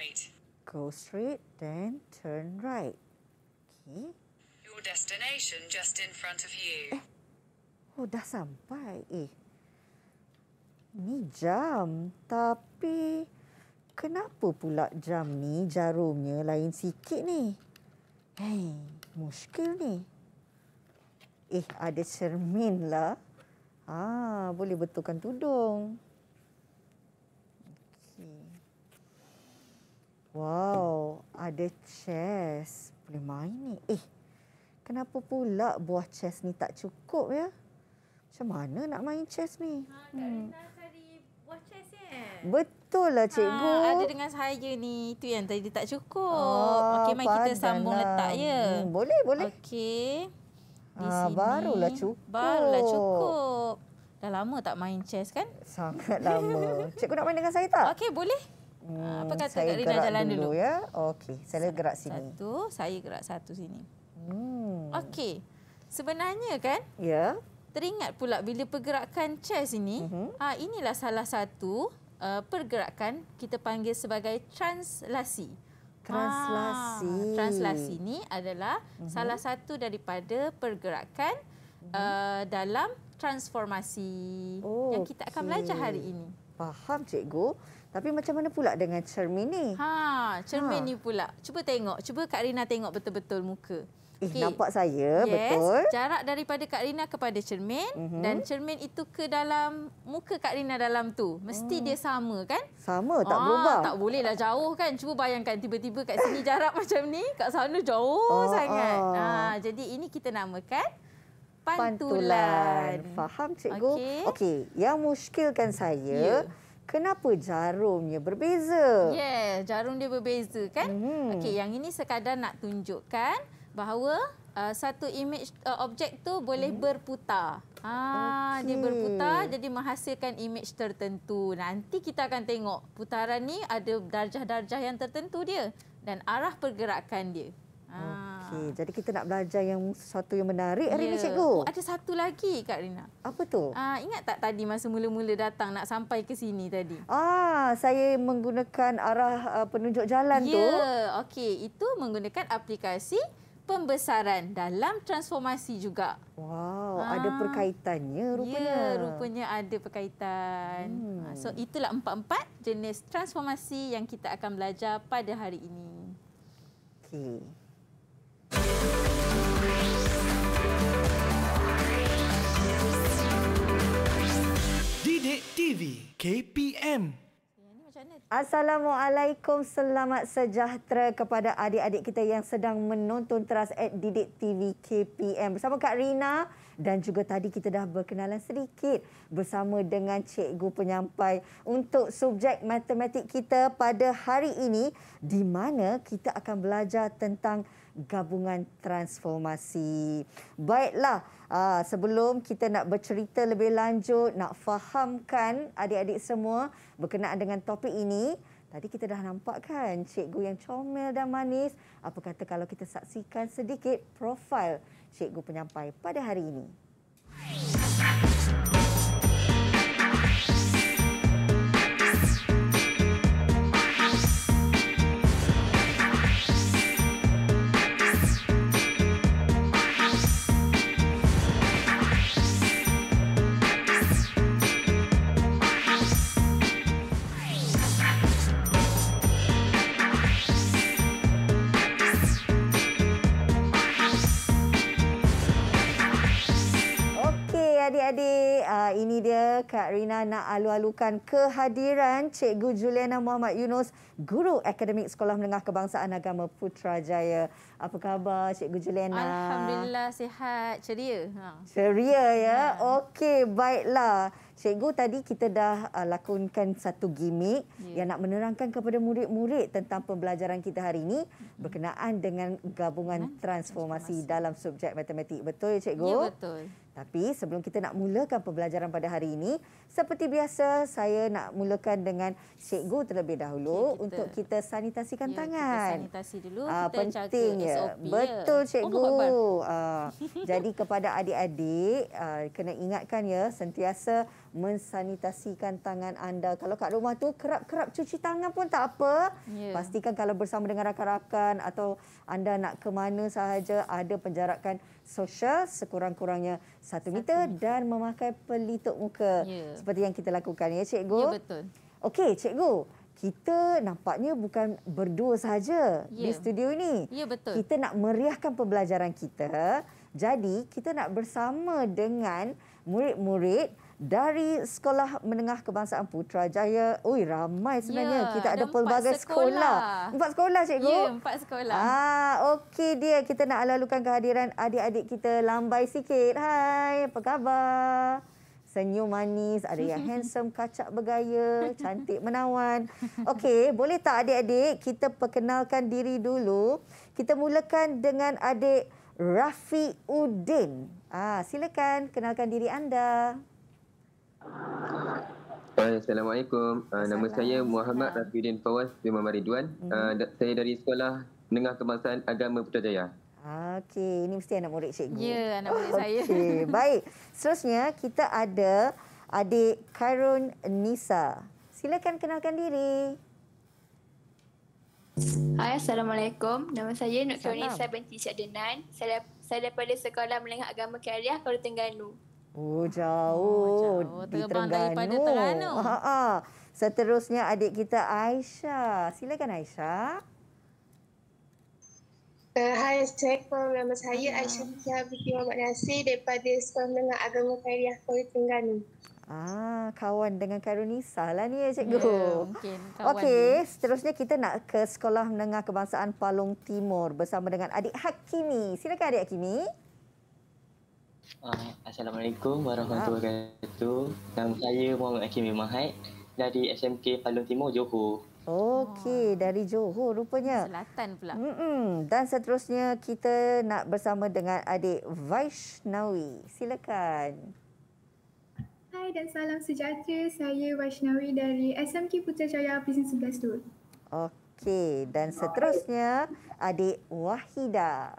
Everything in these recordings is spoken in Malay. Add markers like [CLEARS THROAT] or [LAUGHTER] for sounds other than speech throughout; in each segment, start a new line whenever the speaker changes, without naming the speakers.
right. Go straight, then turn right. Okay. Your destination just in front of you. Eh. Oh, dah sampai. Eh. Ni jam. Tapi, kenapa pula jam ni jarumnya lain sikit ni? Hei, eh, muskil ni. Eh, ada cermin lah. Ah, boleh betulkan tudung. Wow, ada chess. Boleh main ni. Eh, kenapa pula buah chess ni tak cukup ya? Macam mana nak main chess ni? Ha, hmm. buah chess ya? Betul lah ha, cikgu. Ha, ada dengan
saya ni. Itu yang tadi tak cukup. Oh, Okey, mari kita sambung lah. letak ya. Hmm,
boleh, boleh. Okey. Ha, barulah cukup. Barulah cukup.
Dah lama tak main chess kan? Sangat
lama. [LAUGHS]
cikgu nak main dengan saya tak? Okey, boleh.
Ah, hmm, Apa kata Kak Rina jalan dulu? dulu. Ya? Okey, saya satu, gerak sini. Satu,
saya gerak satu sini. Hmm. Okey, sebenarnya kan, ya. teringat pula bila pergerakan chest ini, uh mhm. -huh. Ha, inilah salah satu uh, pergerakan kita panggil sebagai translasi. Translasi. Ah, translasi ini adalah uh mhm. -huh. salah satu daripada pergerakan uh mhm. -huh. uh, dalam transformasi
oh, yang kita akan okay. belajar hari ini. Faham, Cikgu. Tapi macam mana pula dengan cermin ni?
Ha, cermin ha. ni pula. Cuba tengok, cuba Kak Rina tengok betul-betul muka. Eh, okay. nampak
saya yes. betul. Jarak
daripada Kak Rina kepada cermin mm -hmm. dan cermin itu ke dalam muka Kak Rina dalam tu. Mesti hmm. dia sama kan?
Sama, tak ah, berubah. Tak
bolehlah jauh kan. Cuba bayangkan tiba-tiba kat sini jarak [LAUGHS] macam ni, kat sana jauh oh, sangat. Oh. Ha, jadi ini kita namakan pantulan. pantulan.
Faham cikgu? Okey, okay. yang muskilkan saya yeah. Kenapa jarumnya berbeza? Ya, yeah,
jarum dia berbeza kan? Mm. Okey, yang ini sekadar nak tunjukkan bahawa uh, satu image uh, objek tu boleh mm. berputar. Ha, okay. dia berputar jadi menghasilkan image tertentu. Nanti kita akan tengok putaran ni ada darjah-darjah yang tertentu dia dan arah pergerakan dia. Ha. Okay.
Okey, ah. jadi kita nak belajar yang sesuatu yang menarik hari ya. ini cikgu. Oh, ada
satu lagi Kak Rina. Apa tu? Ah, ingat tak tadi masa mula-mula datang nak sampai ke sini tadi?
Ah, saya menggunakan arah uh, penunjuk jalan ya. tu. Ya,
okey, itu menggunakan aplikasi pembesaran dalam transformasi juga.
Wow, ha. ada perkaitannya rupanya. Ya, rupanya
ada perkaitan. Hmm. So itulah empat-empat jenis transformasi yang kita akan belajar pada hari ini. Okey.
Didik TV KPM. Assalamualaikum, selamat sejahtera kepada adik-adik kita yang sedang menonton teras at Didik TV KPM. Bersama Kak Rina, dan juga tadi kita dah berkenalan sedikit bersama dengan cikgu penyampai untuk subjek matematik kita pada hari ini di mana kita akan belajar tentang gabungan transformasi. Baiklah, ah, sebelum kita nak bercerita lebih lanjut, nak fahamkan adik-adik semua berkenaan dengan topik ini, Tadi kita dah nampak kan cikgu yang comel dan manis. Apa kata kalau kita saksikan sedikit profil cikgu penyampai pada hari ini? ini dia Kak Rina nak alu-alukan kehadiran Cikgu Juliana Muhammad Yunus, Guru Akademik Sekolah Menengah Kebangsaan Agama Putrajaya. Apa khabar Cikgu Juliana? Alhamdulillah
sihat, ceria. Ha.
Ceria ya? Ha. Okey, baiklah. Cikgu, tadi kita dah uh, lakonkan satu gimmick yeah. yang nak menerangkan kepada murid-murid tentang pembelajaran kita hari ini berkenaan dengan gabungan transformasi, transformasi dalam subjek matematik. Betul ya, Cikgu? Ya, betul. Tapi sebelum kita nak mulakan pembelajaran pada hari ini, seperti biasa saya nak mulakan dengan cikgu terlebih dahulu okay, kita, untuk kita sanitasikan ya, tangan. Kita sanitasi
dulu, Aa, ah, kita penting jaga ya. SOP. Betul oh, cikgu. Oh,
ah, Aa, jadi kepada adik-adik ah, kena ingatkan ya sentiasa mensanitasikan tangan anda. Kalau kat rumah tu kerap-kerap cuci tangan pun tak apa. Yeah. Pastikan kalau bersama dengan rakan-rakan atau anda nak ke mana sahaja ada penjarakan sosial sekurang-kurangnya satu meter dan memakai pelitup muka ya. seperti yang kita lakukan ya cikgu. Ya betul. Okey cikgu, kita nampaknya bukan berdua saja ya. di studio ini. Ya betul. Kita nak meriahkan pembelajaran kita. Jadi kita nak bersama dengan murid-murid dari Sekolah Menengah Kebangsaan Putrajaya. Ui, ramai sebenarnya. Yeah, kita ada, ada pelbagai sekolah. sekolah. Empat sekolah, cikgu? Ya, yeah, empat sekolah. Ah, Okey dia. Kita nak lalukan kehadiran adik-adik kita lambai sikit. Hai, apa khabar? Senyum manis, ada yang [LAUGHS] handsome, kacak bergaya, cantik menawan. Okey, boleh tak adik-adik kita perkenalkan diri dulu? Kita mulakan dengan adik Rafi Udin. Ah, silakan kenalkan diri anda.
Eh, Assalamualaikum. Eh, nama saya Muhammad Rafidin Fawaz bin Muhammad Hmm. Saya dari Sekolah Menengah Kebangsaan Agama Putrajaya.
Okey, ini mesti anak murid cikgu. Ya, anak murid [LAUGHS] okay. saya. Okey, [LAUGHS] baik. Seterusnya, kita ada adik Kairun Nisa. Silakan kenalkan diri.
Hai, Assalamualaikum. Nama saya Nur Kairun Nisa binti Cik Denan. Saya, saya daripada Sekolah Menengah Agama Kariah, Kuala Terengganu.
Oh jauh, oh, jauh. di Terengganu. Ha Seterusnya adik kita Aisyah. Silakan Aisyah. Eh, hai, uh, Assalamualaikum. Nama saya Aisyah Bikia Bikia Mak Nasi daripada Sekolah Menengah Agama Kairiah Kuala Tengganu. Ah, kawan dengan Karunisa lah ni, ya, Cikgu. Yeah, mungkin kawan. seterusnya kita nak ke Sekolah Menengah Kebangsaan Palung Timur bersama dengan adik Hakimi. Silakan adik Hakimi. Uh, Assalamualaikum warahmatullahi wabarakatuh. Nama saya Muhammad Hakim bin Mahat dari SMK Palung Timur Johor. Okey, oh. dari Johor rupanya. Selatan pula. Mm-mm. Dan seterusnya kita nak bersama dengan adik Vaishnawi. Silakan.
Hai dan salam sejahtera. Saya Vaishnawi dari SMK Putrajaya Prison 11 Tur.
Okey, dan seterusnya adik Wahida.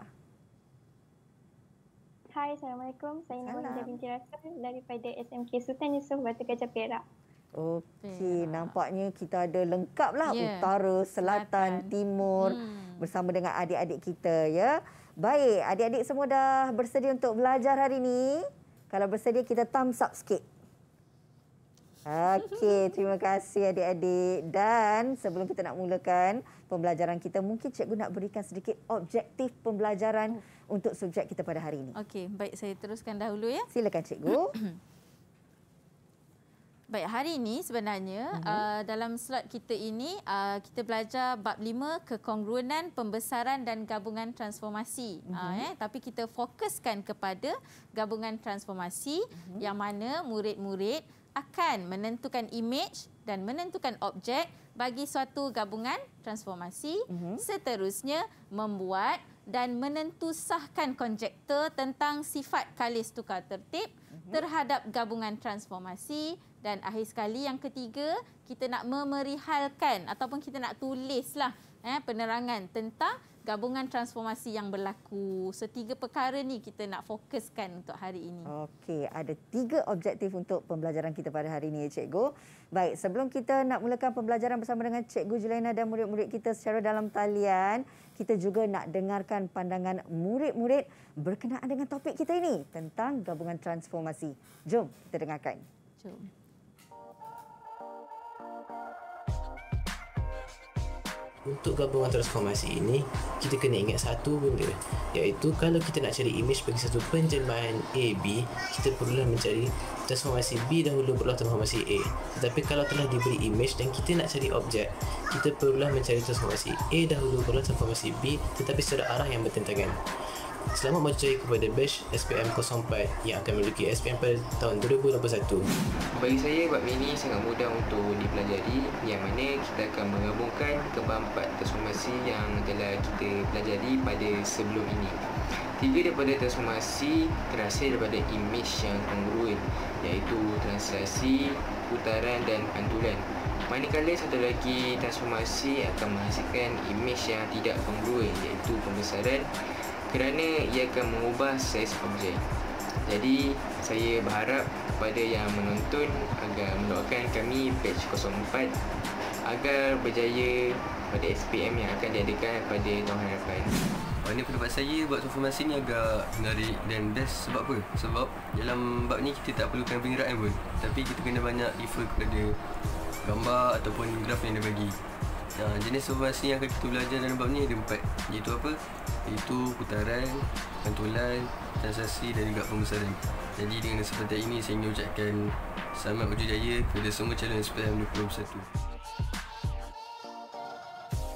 Hai, Assalamualaikum. Saya Nurul binti Rasa daripada SMK Sultan Yusof Batu Gajah Perak.
Okey, nampaknya kita ada lengkaplah yeah. utara, selatan, selatan. timur hmm. bersama dengan adik-adik kita ya. Baik, adik-adik semua dah bersedia untuk belajar hari ini? Kalau bersedia kita thumbs up sikit. Okey, terima kasih adik-adik. Dan sebelum kita nak mulakan pembelajaran kita, mungkin cikgu nak berikan sedikit objektif pembelajaran untuk subjek kita pada hari ini.
Okey, baik saya teruskan dahulu ya.
Silakan cikgu. [CLEARS THROAT]
Baik, hari ini sebenarnya uh-huh. uh, dalam slot kita ini uh, kita belajar bab lima kekongruenan pembesaran dan gabungan transformasi. Uh-huh. Uh, eh, tapi kita fokuskan kepada gabungan transformasi uh-huh. yang mana murid-murid akan menentukan image dan menentukan objek bagi suatu gabungan transformasi mm-hmm. seterusnya membuat dan menentusahkan konjektor tentang sifat kalis tukar tertib mm-hmm. terhadap gabungan transformasi dan akhir sekali yang ketiga kita nak memerihalkan ataupun kita nak tulislah eh penerangan tentang gabungan transformasi yang berlaku. So perkara ni kita nak fokuskan untuk hari ini.
Okey, ada tiga objektif untuk pembelajaran kita pada hari ini ya cikgu. Baik, sebelum kita nak mulakan pembelajaran bersama dengan cikgu Julaina dan murid-murid kita secara dalam talian, kita juga nak dengarkan pandangan murid-murid berkenaan dengan topik kita ini tentang gabungan transformasi. Jom kita dengarkan. Jom.
Untuk gabungan transformasi ini, kita kena ingat satu benda iaitu kalau kita nak cari imej bagi satu penjelmaan b kita perlulah mencari transformasi B dahulu berlaku transformasi A. Tetapi kalau telah diberi imej dan kita nak cari objek, kita perlulah mencari transformasi A dahulu berlaku transformasi B tetapi secara arah yang bertentangan. Selamat mencari kepada
Bash SPM
04 yang
akan memiliki SPM pada tahun 2021. Bagi saya, bab ini sangat
mudah untuk dipelajari yang mana kita akan menggabungkan keempat transformasi yang telah kita pelajari pada sebelum ini. Tiga daripada transformasi terhasil daripada image yang kongruen iaitu translasi, putaran dan pantulan. Manakala satu lagi transformasi akan menghasilkan image yang tidak kongruen iaitu pembesaran kerana ia akan mengubah saiz objek. Jadi saya berharap kepada yang menonton agar mendoakan kami batch 04 agar berjaya pada SPM yang akan diadakan pada tahun hadapan. Oh, ini pendapat saya buat transformasi ni agak menarik dan best sebab apa? Sebab dalam bab ni kita tak perlukan penggerakan pun Tapi kita kena banyak refer kepada gambar ataupun graf yang dia bagi uh, jenis sebuah yang akan kita belajar dalam bab ni ada empat iaitu apa? iaitu putaran, pantulan, transaksi dan juga pembesaran jadi dengan kesempatan ini saya ingin ucapkan selamat berjaya kepada semua calon SPM 2021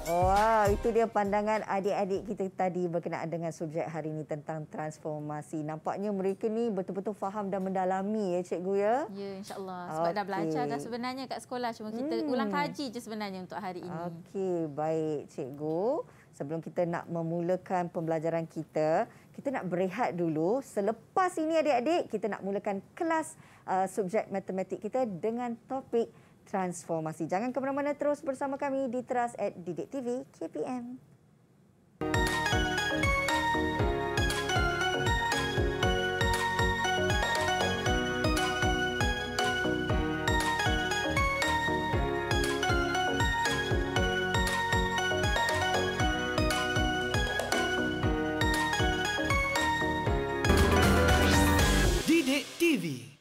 Wow, itu dia pandangan adik-adik kita tadi berkenaan dengan subjek hari ini tentang transformasi. Nampaknya mereka ni betul-betul faham dan mendalami ya cikgu ya.
Ya, insyaAllah. Sebab okay. dah belajar dah sebenarnya kat sekolah. Cuma kita hmm. ulang kaji je sebenarnya untuk hari ini.
Okey, baik cikgu. Sebelum kita nak memulakan pembelajaran kita, kita nak berehat dulu. Selepas ini adik-adik, kita nak mulakan kelas uh, subjek matematik kita dengan topik transformasi. Jangan ke mana-mana terus bersama kami di Teras at Didik TV KPM.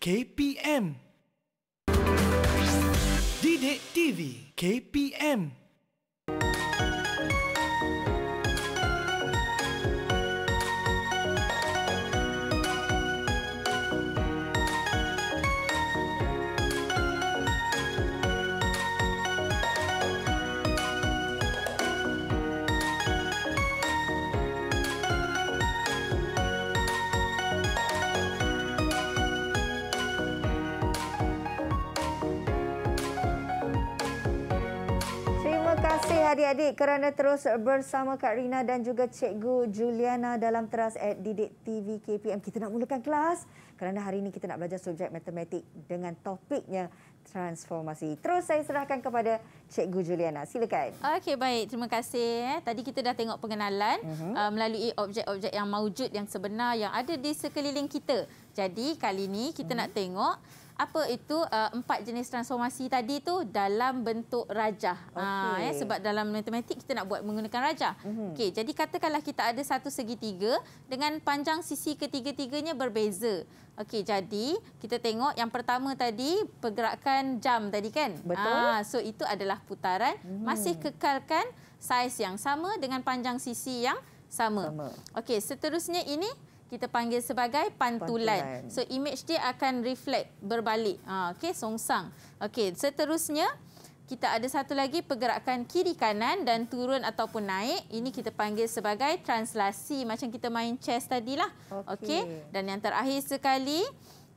KPM KPM kasih adik-adik kerana terus bersama Kak Rina dan juga Cikgu Juliana dalam teras at Didik TV KPM. Kita nak mulakan kelas kerana hari ini kita nak belajar subjek matematik dengan topiknya transformasi. Terus saya serahkan kepada Cikgu Juliana. Silakan.
Okey, baik. Terima kasih. Eh. Tadi kita dah tengok pengenalan mhm. uh -huh. melalui objek-objek yang mawujud yang sebenar yang ada di sekeliling kita. Jadi kali ini kita uh mhm. -huh. nak tengok apa itu uh, empat jenis transformasi tadi tu dalam bentuk rajah. Okay. Uh, eh, sebab dalam matematik kita nak buat menggunakan rajah. Mm -hmm. okay, jadi katakanlah kita ada satu segitiga dengan panjang sisi ketiga-tiganya berbeza. Okey, jadi kita tengok yang pertama tadi pergerakan jam tadi kan? Betul. Aa, ah, so itu adalah putaran hmm. masih kekalkan saiz yang sama dengan panjang sisi yang sama. sama. Okey, seterusnya ini kita panggil sebagai pantulan. pantulan. So image dia akan reflect berbalik. Ha okey songsang. Okay, seterusnya kita ada satu lagi pergerakan kiri kanan dan turun ataupun naik. Ini kita panggil sebagai translasi macam kita main chess tadi lah. Okay. Dan yang terakhir sekali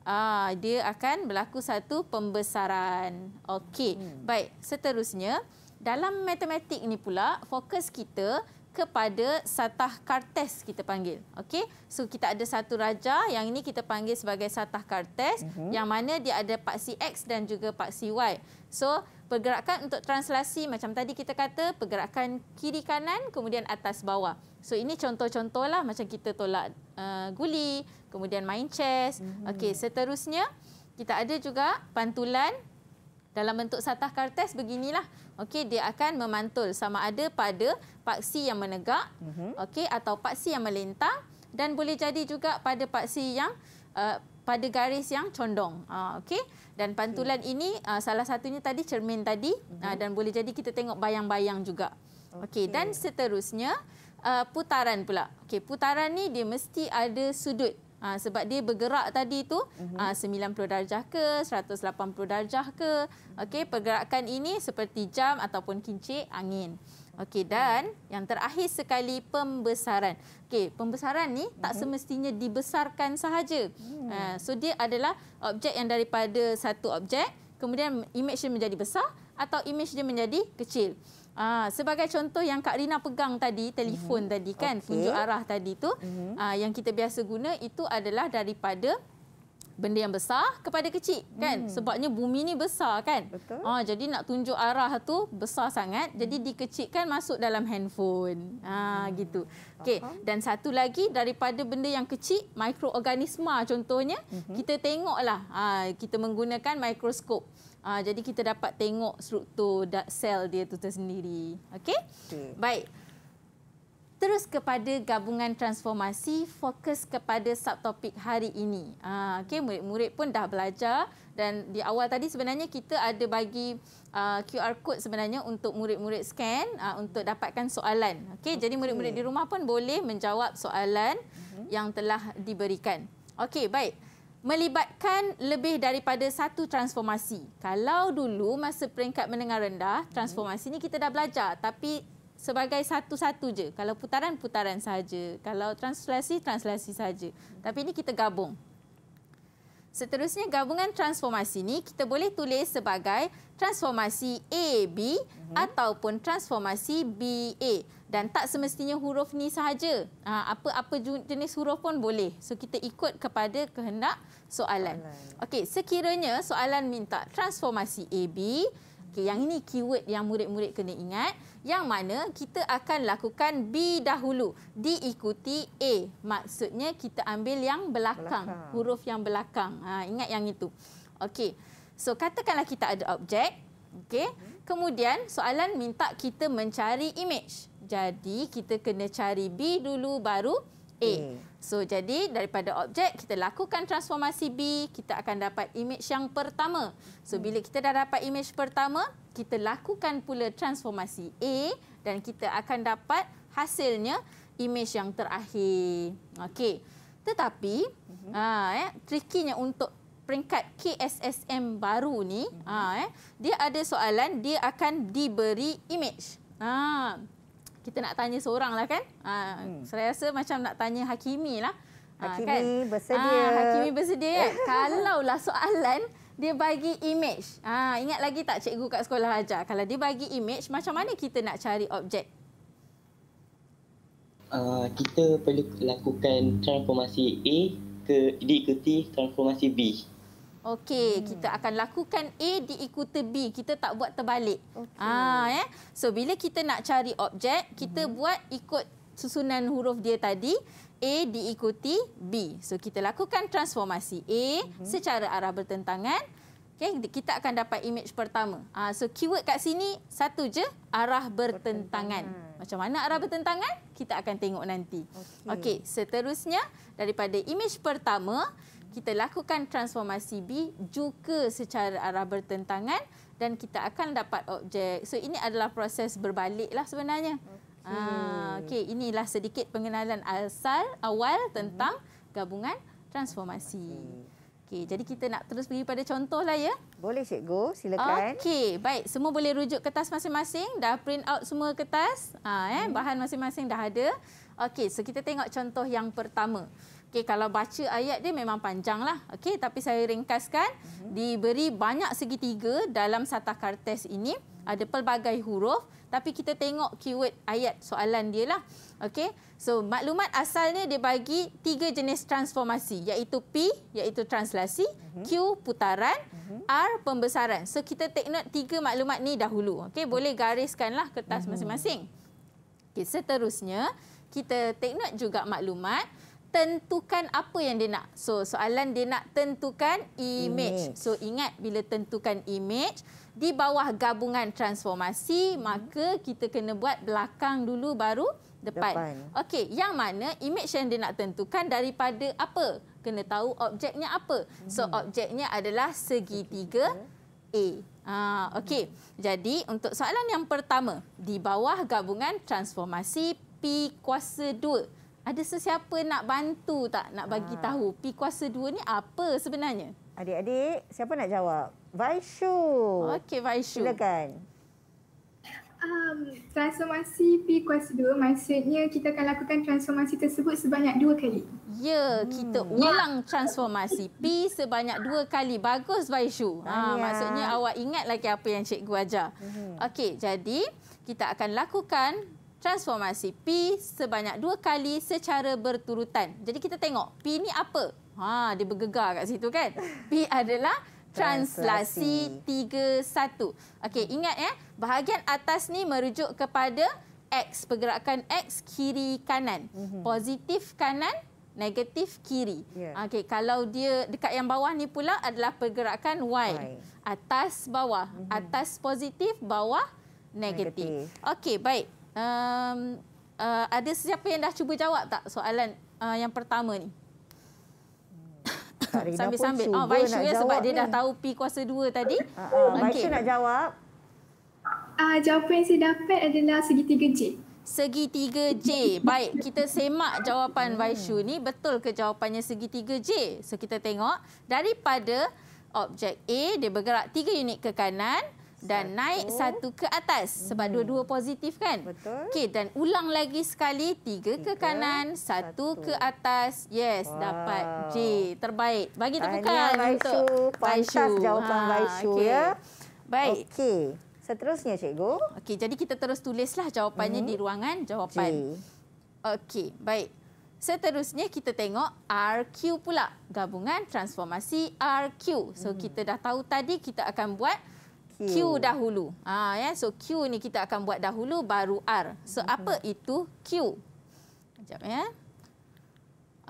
Ah, dia akan berlaku satu pembesaran. Okey. Hmm. Baik, seterusnya dalam matematik ni pula fokus kita kepada satah kartes kita panggil. Okey. So kita ada satu raja yang ini kita panggil sebagai satah kartes mm -hmm. yang mana dia ada paksi X dan juga paksi Y. So pergerakan untuk translasi macam tadi kita kata pergerakan kiri kanan kemudian atas bawah. So ini contoh-contohlah macam kita tolak uh, guli, kemudian main chess. Mm -hmm. Okey, seterusnya kita ada juga pantulan dalam bentuk satah kartes beginilah okey dia akan memantul sama ada pada paksi yang menegak mm -hmm. okey atau paksi yang melintang dan boleh jadi juga pada paksi yang uh, pada garis yang condong uh, okey dan pantulan okay. Hmm. ini uh, salah satunya tadi cermin tadi mm -hmm. uh, dan boleh jadi kita tengok bayang-bayang juga okey okay, dan seterusnya uh, putaran pula okey putaran ni dia mesti ada sudut Ha, sebab dia bergerak tadi tu mm-hmm. ha, 90 darjah ke 180 darjah ke okey pergerakan ini seperti jam ataupun kincir angin okey dan yang terakhir sekali pembesaran okey pembesaran ni mm-hmm. tak mhm. semestinya dibesarkan sahaja mm. ha, so dia adalah objek yang daripada satu objek kemudian imej dia menjadi besar atau imej dia menjadi kecil Ah, sebagai contoh yang Kak Rina pegang tadi, telefon mm -hmm. tadi kan, okay. tunjuk arah tadi tu, mm -hmm. ah, yang kita biasa guna itu adalah daripada benda yang besar kepada kecil kan hmm. sebabnya bumi ni besar kan Betul. ah jadi nak tunjuk arah tu besar sangat jadi hmm. dikecilkan masuk dalam handphone ah hmm. gitu okey dan satu lagi daripada benda yang kecil mikroorganisma contohnya hmm. kita tengoklah ah kita menggunakan mikroskop ah jadi kita dapat tengok struktur sel dia tu tersendiri okey okay. baik terus kepada gabungan transformasi fokus kepada subtopik hari ini. Ah, okay, murid-murid pun dah belajar dan di awal tadi sebenarnya kita ada bagi ah, QR code sebenarnya untuk murid-murid scan ah, untuk dapatkan soalan. okay. jadi murid-murid di rumah pun boleh menjawab soalan mhm. yang telah diberikan. Okay, baik. Melibatkan lebih daripada satu transformasi. Kalau dulu masa peringkat menengah rendah, mhm. transformasi ini kita dah belajar tapi sebagai satu-satu je. Kalau putaran-putaran saja, kalau translasi-translasi saja. Tapi ini kita gabung. Seterusnya gabungan transformasi ni kita boleh tulis sebagai transformasi AB uh mhm. -huh. ataupun transformasi BA dan tak semestinya huruf ni sahaja. Ha, apa-apa jenis huruf pun boleh. So kita ikut kepada kehendak soalan. soalan. Okey, sekiranya soalan minta transformasi AB Okay, yang ini keyword yang murid-murid kena ingat. Yang mana kita akan lakukan B dahulu. Diikuti A. Maksudnya kita ambil yang belakang. belakang. Huruf yang belakang. Ha, ingat yang itu. Okey. So, katakanlah kita ada objek. Okey. Kemudian soalan minta kita mencari image. Jadi, kita kena cari B dulu baru A. Hmm. So jadi daripada objek kita lakukan transformasi B, kita akan dapat imej yang pertama. So hmm. bila kita dah dapat imej pertama, kita lakukan pula transformasi A dan kita akan dapat hasilnya imej yang terakhir. Okey. Tetapi uh ha eh trikinya untuk peringkat KSSM baru ni, uh ha eh dia ada soalan dia akan diberi imej. Ha ah kita nak tanya seorang lah kan. Ha, hmm. Saya rasa macam nak tanya Hakimi lah. Ah, Hakimi ha, kan? bersedia. Ha, Hakimi bersedia kan. [LAUGHS] Kalaulah soalan dia bagi image. Ha, ingat lagi tak cikgu kat sekolah ajar. Kalau dia bagi image macam mana kita nak cari objek? Uh, kita perlu lakukan transformasi A ke diikuti transformasi B. Okey, hmm. kita akan lakukan A diikuti B. Kita tak buat terbalik. Okay. Ah, eh. So, bila kita nak cari objek, kita hmm. buat ikut susunan huruf dia tadi. A diikuti B. So, kita lakukan transformasi A hmm. secara arah bertentangan. Okay. kita akan dapat image pertama. Ah, so, keyword kat sini satu je, arah bertentangan. bertentangan. Macam mana arah bertentangan? Kita akan tengok nanti. Okey, okay, seterusnya, daripada image pertama, kita lakukan transformasi B juga secara arah bertentangan dan kita akan dapat objek. So ini adalah proses berbaliklah sebenarnya. Okey, ah, okay. inilah sedikit pengenalan asal awal tentang gabungan transformasi. Okay. Okey, jadi kita nak terus pergi pada contoh lah ya. Boleh
cikgu, silakan.
Okey, baik. Semua boleh rujuk kertas masing-masing. Dah print out semua kertas. Ha, eh, hmm. bahan masing-masing dah ada. Okey, so kita tengok contoh yang pertama. Okey, kalau baca ayat dia memang panjang lah. Okey, tapi saya ringkaskan. Hmm. Diberi banyak segitiga dalam satah kartes ini ada pelbagai huruf tapi kita tengok keyword ayat soalan dia lah. Okey. So maklumat asalnya dia bagi tiga jenis transformasi iaitu P iaitu translasi, mhm. Q putaran, mhm. R pembesaran. So kita take note tiga maklumat ni dahulu. Okey, boleh gariskanlah kertas mhm. masing-masing. Uh -huh. Okey, seterusnya kita take note juga maklumat tentukan apa yang dia nak. So soalan dia nak tentukan image. image. So ingat bila tentukan image di bawah gabungan transformasi hmm. maka kita kena buat belakang dulu baru depan. depan. Okey, yang mana image yang dia nak tentukan daripada apa? Kena tahu objeknya apa. Hmm. So objeknya adalah segitiga, A. Ha, okey. Hmm. Jadi untuk soalan yang pertama, di bawah gabungan transformasi P kuasa 2 ada sesiapa nak bantu tak nak bagi ah. tahu pi kuasa 2 ni apa sebenarnya? Adik-adik, siapa nak jawab? Vaishu. Okey, Vaishu. Silakan. Um, transformasi P kuasa 2 maksudnya kita akan lakukan transformasi tersebut sebanyak dua kali. Ya, kita hmm. ulang transformasi P sebanyak dua kali. Bagus, Vaishu. Ha, maksudnya awak ingat lagi apa yang cikgu ajar. Hmm. Okey, jadi kita akan lakukan transformasi P sebanyak dua kali secara berturutan. Jadi kita tengok P ni apa? Ha, dia bergegar kat situ kan? P adalah translasi 31. Okey, ingat ya, bahagian atas ni merujuk kepada x, pergerakan x kiri kanan. Mhm. Positif kanan, negatif kiri. Ya. Okey, kalau dia dekat yang bawah ni pula adalah pergerakan y. Atas bawah, mhm. atas positif, bawah negatif. Okey, baik. Um, uh, ada siapa yang dah cuba jawab tak soalan uh, yang pertama ni? Sambil-sambil. pun oh, sambil. cuba oh, sebab ni. dia dah tahu kan? P kuasa 2 tadi. Uh, uh, okay. nak jawab. Uh, ah, jawapan yang saya dapat adalah segitiga J. Segitiga J. Baik, kita semak jawapan hmm. Vaishu ni. Betul ke jawapannya segitiga J? So, kita tengok. Daripada objek A, dia bergerak 3 unit ke kanan dan satu. naik satu ke atas sebab hmm. dua-dua positif kan? Betul. Okey dan ulang lagi sekali tiga, tiga ke kanan, satu, satu ke atas. Yes, wow. dapat J. Terbaik. Bagi tepukan untuk Baishu. jawapan Baishu ha, okay. ya. Baik. Okey. Seterusnya cikgu. Okey, jadi kita terus tulislah jawapannya hmm. di ruangan jawapan. Okey, baik. Seterusnya kita tengok RQ pula. Gabungan transformasi RQ. So hmm. kita dah tahu tadi kita akan buat Q dahulu. Ha, ya? So Q ni kita akan buat dahulu baru R. So mhm. apa itu Q? Sekejap ya.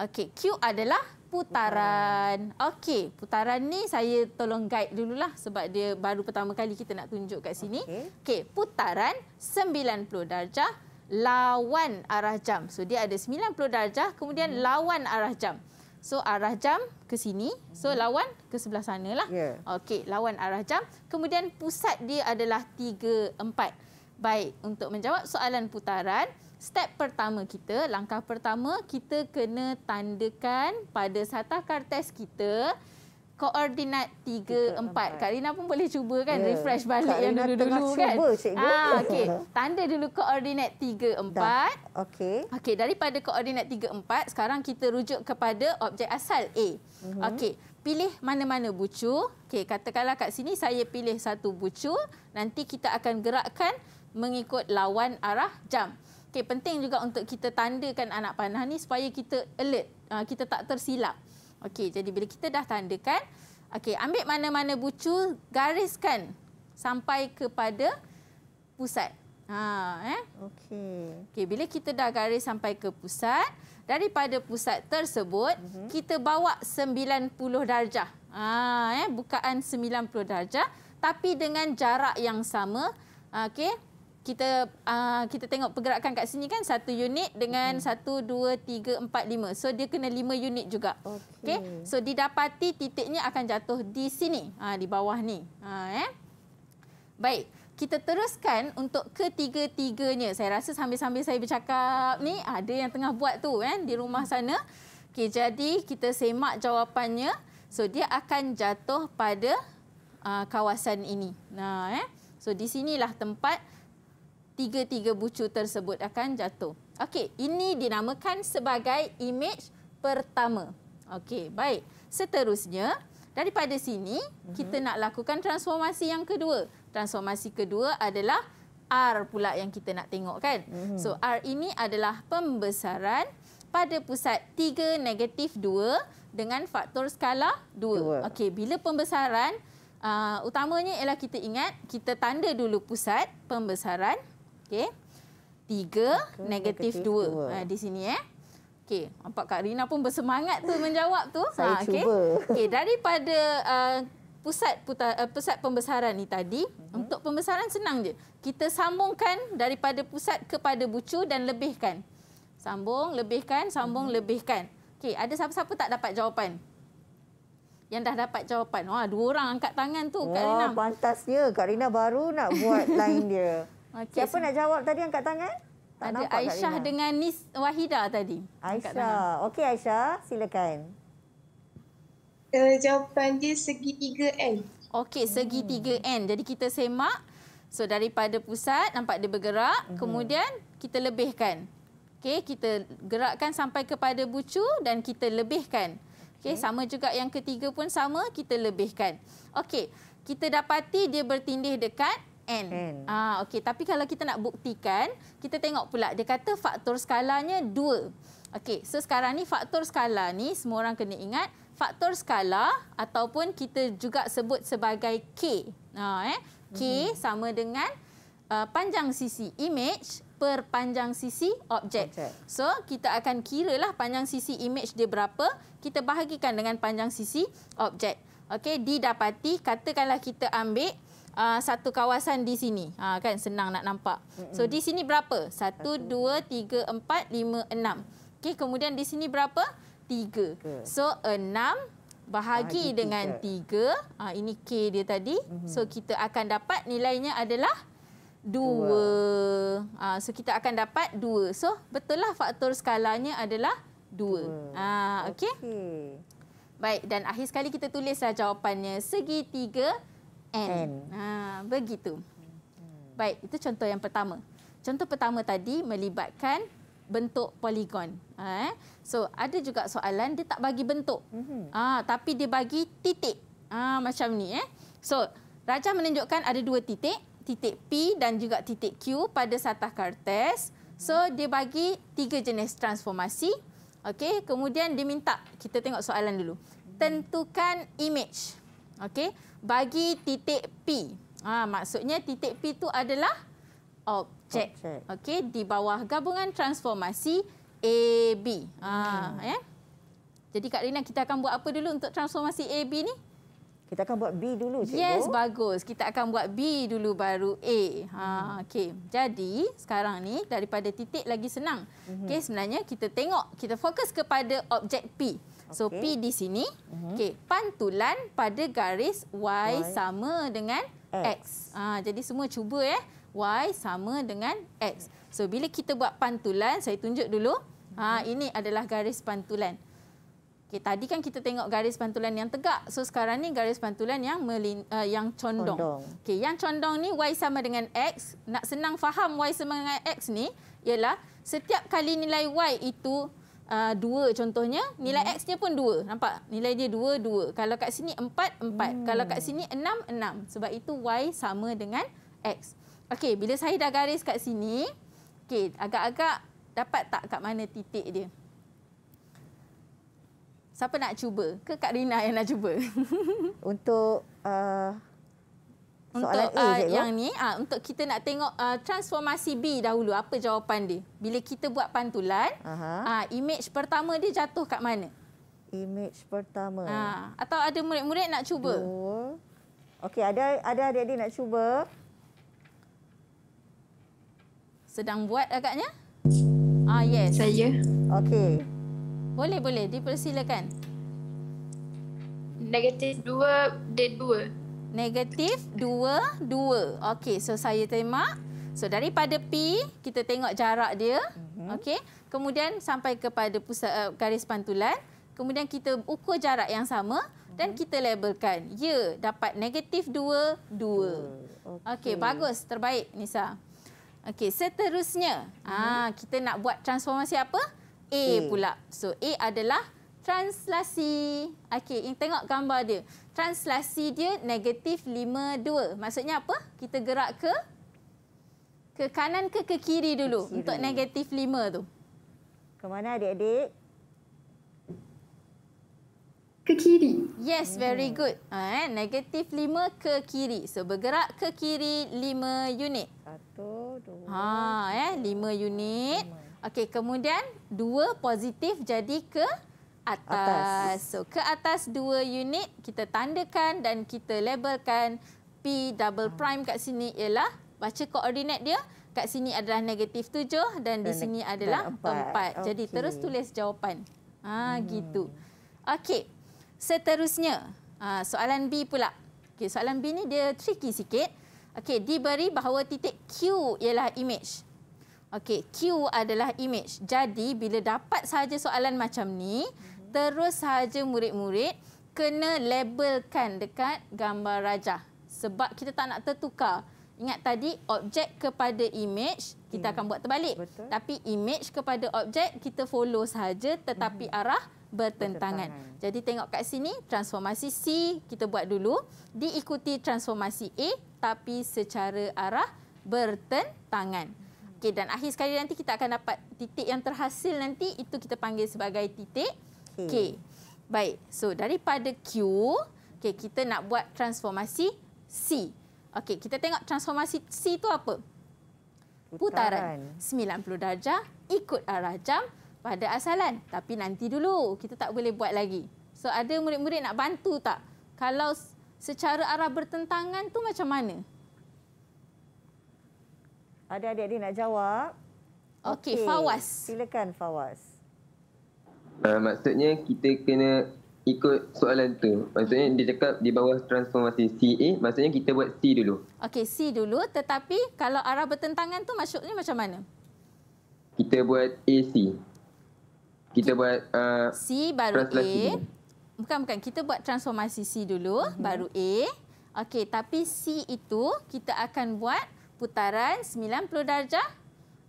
Okey, Q adalah putaran. Okey, putaran ni saya tolong guide dululah sebab dia baru pertama kali kita nak tunjuk kat sini. Okey, okay, putaran 90 darjah lawan arah jam. So dia ada 90 darjah kemudian mhm. lawan arah jam. So arah jam ke sini. So hmm. lawan ke sebelah sana lah. Yeah. Okey, lawan arah jam. Kemudian pusat dia adalah 3, 4. Baik, untuk menjawab soalan putaran. Step pertama kita, langkah pertama kita kena tandakan pada satah kartes kita koordinat 3, 3 4. 4. Kak Lina pun boleh cuba kan yeah. refresh balik Kak yang dulu-dulu kan. Cuba, Ah, [LAUGHS] okay. Tanda dulu koordinat 3 4. Okey. Okey, daripada koordinat 3 4, sekarang kita rujuk kepada objek asal A. Mm -hmm. Okey. Pilih mana-mana bucu. Okey, katakanlah kat sini saya pilih satu bucu, nanti kita akan gerakkan mengikut lawan arah jam. Okey, penting juga untuk kita tandakan anak panah ni supaya kita alert, ah, kita tak tersilap. Okey, jadi bila kita dah tandakan, okey, ambil mana-mana bucu, gariskan sampai kepada pusat. Ha, eh. Okey. Okey, bila kita dah garis sampai ke pusat, daripada pusat tersebut, uh mhm. -huh. kita bawa 90 darjah. Ha, eh, bukaan 90 darjah tapi dengan jarak yang sama. Okey kita uh, kita tengok pergerakan kat sini kan satu unit dengan hmm satu dua tiga empat lima so dia kena lima unit juga okay. okay so didapati titiknya akan jatuh di sini uh, di bawah ni uh, eh baik kita teruskan untuk ketiga-tiganya. Saya rasa sambil-sambil saya bercakap ni ada yang tengah buat tu kan di rumah sana. Okey jadi kita semak jawapannya. So dia akan jatuh pada uh, kawasan ini. Nah eh. So di sinilah tempat tiga-tiga bucu tersebut akan jatuh. Okey, ini dinamakan sebagai image pertama. Okey, baik. Seterusnya, daripada sini kita mhm. nak lakukan transformasi yang kedua. Transformasi kedua adalah R pula yang kita nak tengok kan. Mhm. So R ini adalah pembesaran pada pusat 3 negatif 2 dengan faktor skala 2. Okey, bila pembesaran uh, utamanya ialah kita ingat kita tanda dulu pusat pembesaran Okey. Tiga, tiga, negatif, dua. Ah, di sini eh. Okey, nampak Kak Rina pun bersemangat tu menjawab tu. ha, [LAUGHS] ah, okay. cuba. Okey, daripada uh, pusat puta, uh, pusat pembesaran ni tadi, uh-huh. untuk pembesaran senang je. Kita sambungkan daripada pusat kepada bucu dan lebihkan. Sambung, lebihkan, sambung, uh-huh. lebihkan. Okey, ada siapa-siapa tak dapat jawapan? Yang dah dapat jawapan. Wah, dua orang angkat tangan tu Wah, Kak Rina. Wah,
pantasnya Kak Rina baru nak buat [LAUGHS] line dia.
Okay. Siapa nak jawab tadi angkat tangan? Tak Ada Aisyah dengan Nis Wahida tadi. Aisyah.
Okey Aisyah, silakan.
Uh, jawapan dia segi 3N. Okey, segi 3N. Hmm. Jadi kita semak. So daripada pusat nampak dia bergerak, uh kemudian kita lebihkan. Okey, kita gerakkan sampai kepada bucu dan kita lebihkan. Okey, okay. sama juga yang ketiga pun sama, kita lebihkan. Okey, kita dapati dia bertindih dekat N. N. Ah, okey. Tapi kalau kita nak buktikan, kita tengok pula. Dia kata faktor skalanya 2. Okey, so sekarang ni faktor skala ni semua orang kena ingat. Faktor skala ataupun kita juga sebut sebagai K. Ah, eh. K mm -hmm. sama dengan uh, panjang sisi image per panjang sisi objek. So kita akan kira lah panjang sisi image dia berapa. Kita bahagikan dengan panjang sisi objek. Okey, didapati katakanlah kita ambil uh, satu kawasan di sini. Ha, kan senang nak nampak. So di sini berapa? Satu, dua, tiga, empat, lima, enam. Okay, kemudian di sini berapa? 3. So enam bahagi, bahagi dengan tiga. Ha, ini K dia tadi. Mm-hmm. So kita akan dapat nilainya adalah dua, dua. Ha, so kita akan dapat dua so betul lah faktor skalanya adalah dua, dua. Ha, okay. okay baik dan akhir sekali kita tulislah jawapannya segitiga N. N. Ha, begitu. Baik, itu contoh yang pertama. Contoh pertama tadi melibatkan bentuk poligon. Ha, eh. So, ada juga soalan dia tak bagi bentuk. Mhm. Ha, tapi dia bagi titik. Ha, macam ni. Eh. So, Raja menunjukkan ada dua titik. Titik P dan juga titik Q pada satah kartes. So, dia bagi tiga jenis transformasi. Okey, kemudian diminta kita tengok soalan dulu. Tentukan image. Okey bagi titik P. Ha, maksudnya titik P itu adalah objek. objek. Okey, di bawah gabungan transformasi AB. Ha, hmm. ya? Jadi Kak Rina, kita akan buat apa dulu untuk transformasi AB ni?
Kita akan buat B dulu, Cikgu. Yes,
bagus. Kita akan buat B dulu baru A. Ha, okay. Jadi, sekarang ni daripada titik lagi senang. Mhm. Okay, sebenarnya kita tengok, kita fokus kepada objek P. So okay. P di sini. Uh mhm. -huh. okay, pantulan pada garis Y, y. sama dengan X. X. Ha, jadi semua cuba ya. Y sama dengan X. So bila kita buat pantulan, saya tunjuk dulu. Ha, mhm. ini adalah garis pantulan. Okay, tadi kan kita tengok garis pantulan yang tegak. So sekarang ni garis pantulan yang melin, uh, yang condong. condong. Okay, yang condong ni Y sama dengan X. Nak senang faham Y sama dengan X ni, ialah setiap kali nilai Y itu Ah, dua contohnya nilai hmm. x nya pun dua nampak nilai dia dua dua kalau kat sini empat empat hmm. kalau kat sini enam enam sebab itu y sama dengan x okey bila saya dah garis kat sini okey agak-agak dapat tak kat mana titik dia siapa nak cuba ke kak rina yang nak cuba
[LAUGHS] untuk uh,
untuk A uh, yang ni uh, untuk kita nak tengok uh, transformasi B dahulu apa jawapan dia bila kita buat pantulan uh, image pertama dia jatuh kat mana
image pertama uh,
atau ada murid-murid nak cuba
okey ada ada adik-adik nak cuba
sedang buat agaknya ah yes saya okey boleh boleh dipersilakan negatif 2 dia 2 Negatif 2, 2. Okey, so saya terima. So daripada P, kita tengok jarak dia. Mhm. Okey, kemudian sampai kepada pusat uh, eh, garis pantulan. Kemudian kita ukur jarak yang sama dan mhm. kita labelkan. Ya, dapat negatif 2, 2. Okey, okay, bagus. Terbaik, Nisa. Okey, seterusnya. Uh mhm. -huh. ah, kita nak buat transformasi apa? A, A. pula. So A adalah... Translasi. Okey, tengok gambar dia. Translasi dia negatif 5.2. Maksudnya apa? Kita gerak ke ke kanan ke ke kiri dulu kiri. untuk negatif 5 tu. Ke mana adik-adik? Ke kiri. Yes, hmm. very good. Ha, eh? Negatif 5 ke kiri. So, bergerak ke kiri 5 unit. Satu, dua. Ha, eh? 5 unit. Okey, kemudian dua positif jadi ke kiri atas. atas. So ke atas dua unit kita tandakan dan kita labelkan P double prime kat sini ialah baca koordinat dia. Kat sini adalah negatif tujuh dan, dan di sini adalah empat. Okay. Jadi terus tulis jawapan. Ha, hmm. gitu. Okey, seterusnya ha, soalan B pula. Okey, soalan B ni dia tricky sikit. Okey, diberi bahawa titik Q ialah image. Okey, Q adalah image. Jadi bila dapat saja soalan macam ni, terus sahaja murid-murid kena labelkan dekat gambar rajah. Sebab kita tak nak tertukar. Ingat tadi, objek kepada image, kita hmm. akan buat terbalik. Betul. Tapi image kepada objek, kita follow saja tetapi hmm. arah bertentangan. bertentangan. Jadi tengok kat sini, transformasi C kita buat dulu. Diikuti transformasi A tapi secara arah bertentangan. Hmm. Okay dan akhir sekali nanti kita akan dapat titik yang terhasil nanti. Itu kita panggil sebagai titik. Okey. Baik. So daripada Q, okey kita nak buat transformasi C. Okey, kita tengok transformasi C itu apa? Putaran. Putaran 90 darjah ikut arah jam pada asalan. Tapi nanti dulu, kita tak boleh buat lagi. So ada murid-murid nak bantu tak? Kalau secara arah bertentangan tu macam
mana? Ada adik-adik nak jawab? Okey, okay. Fawaz. Silakan Fawaz.
Uh, maksudnya kita kena ikut soalan tu. Maksudnya dia cakap di bawah transformasi CA, maksudnya kita buat C dulu. Okey, C dulu tetapi kalau arah bertentangan tu maksudnya macam mana? Kita buat AC. Kita, kita buat uh, C baru A. Bukan-bukan, kita buat transformasi C dulu mm -hmm. baru A. Okey, tapi C itu kita akan buat putaran 90 darjah.